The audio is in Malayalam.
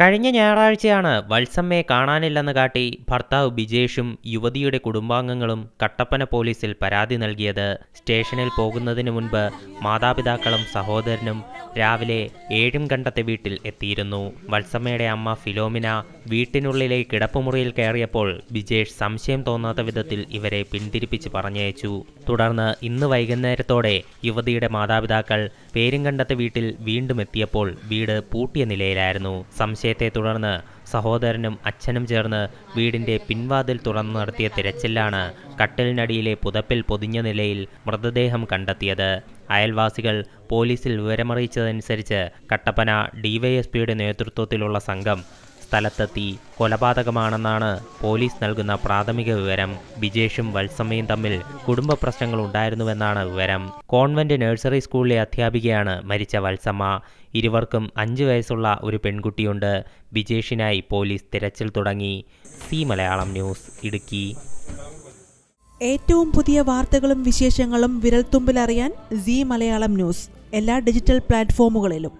കഴിഞ്ഞ ഞായറാഴ്ചയാണ് വത്സമ്മയെ കാണാനില്ലെന്ന് കാട്ടി ഭർത്താവ് ബിജേഷും യുവതിയുടെ കുടുംബാംഗങ്ങളും കട്ടപ്പന പോലീസിൽ പരാതി നൽകിയത് സ്റ്റേഷനിൽ പോകുന്നതിന് മുൻപ് മാതാപിതാക്കളും സഹോദരനും രാവിലെ ഏഴും കണ്ടത്തെ വീട്ടിൽ എത്തിയിരുന്നു വത്സമ്മയുടെ അമ്മ ഫിലോമിന വീട്ടിനുള്ളിലെ കിടപ്പുമുറിയിൽ കയറിയപ്പോൾ ബിജേഷ് സംശയം തോന്നാത്ത വിധത്തിൽ ഇവരെ പിന്തിരിപ്പിച്ച് പറഞ്ഞയച്ചു തുടർന്ന് ഇന്ന് വൈകുന്നേരത്തോടെ യുവതിയുടെ മാതാപിതാക്കൾ പേരും കണ്ടത്തെ വീട്ടിൽ വീണ്ടും എത്തിയപ്പോൾ വീട് പൂട്ടിയ നിലയിലായിരുന്നു സംശയം സംശയത്തെ തുടർന്ന് സഹോദരനും അച്ഛനും ചേർന്ന് വീടിന്റെ പിൻവാതിൽ തുറന്നു നടത്തിയ തിരച്ചിലാണ് കട്ടലിനടിയിലെ പുതപ്പിൽ പൊതിഞ്ഞ നിലയിൽ മൃതദേഹം കണ്ടെത്തിയത് അയൽവാസികൾ പോലീസിൽ വിവരമറിയിച്ചതനുസരിച്ച് കട്ടപ്പന ഡിവൈഎസ്പിയുടെ നേതൃത്വത്തിലുള്ള സംഘം സ്ഥലത്തെത്തി കൊലപാതകമാണെന്നാണ് പോലീസ് നൽകുന്ന പ്രാഥമിക വിവരം ബിജേഷും വത്സമ്മയും തമ്മിൽ കുടുംബ പ്രശ്നങ്ങൾ ഉണ്ടായിരുന്നുവെന്നാണ് വിവരം കോൺവെന്റ് നഴ്സറി സ്കൂളിലെ അധ്യാപികയാണ് മരിച്ച വത്സമ്മ ഇരുവർക്കും അഞ്ച് വയസ്സുള്ള ഒരു പെൺകുട്ടിയുണ്ട് ബിജേഷിനായി പോലീസ് തിരച്ചിൽ തുടങ്ങി സി മലയാളം ന്യൂസ് ഇടുക്കി ഏറ്റവും പുതിയ വാർത്തകളും വിശേഷങ്ങളും വിരൽത്തുമ്പിലറിയാൻ സി മലയാളം ന്യൂസ് എല്ലാ ഡിജിറ്റൽ പ്ലാറ്റ്ഫോമുകളിലും